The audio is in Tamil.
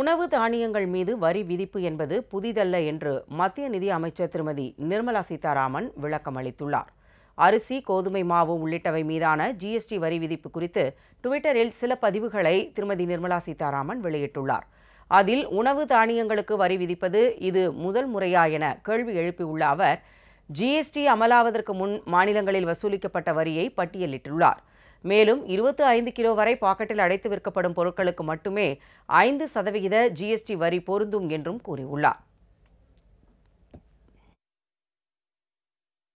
உணவு தானியங்கள் மீது வரி விதிப்பு என்பது புதிதல்ல என்று மத்திய நிதி அமைச்சர் திருமதி நிர்மலா சீதாராமன் விளக்கம் அளித்துள்ளார் அரிசி கோதுமை மாவு உள்ளிட்டவை மீதான ஜிஎஸ்டி வரி விதிப்பு குறித்து டுவிட்டரில் சில பதிவுகளை திருமதி நிர்மலா சீதாராமன் வெளியிட்டுள்ளார் அதில் உணவு தானியங்களுக்கு வரி விதிப்பது இது முதல் முறையா என கேள்வி எழுப்பியுள்ள அவர் ஜிஎஸ்டி அமலாவதற்கு முன் மாநிலங்களில் வசூலிக்கப்பட்ட வரியை பட்டியலிட்டுள்ளார் மேலும் இருபத்து ஐந்து கிலோ வரை பாக்கெட்டில் அடைத்து விற்கப்படும் பொருட்களுக்கு மட்டுமே ஐந்து சதவிகித ஜிஎஸ்டி வரி பொருந்தும் என்றும் கூறியுள்ளார்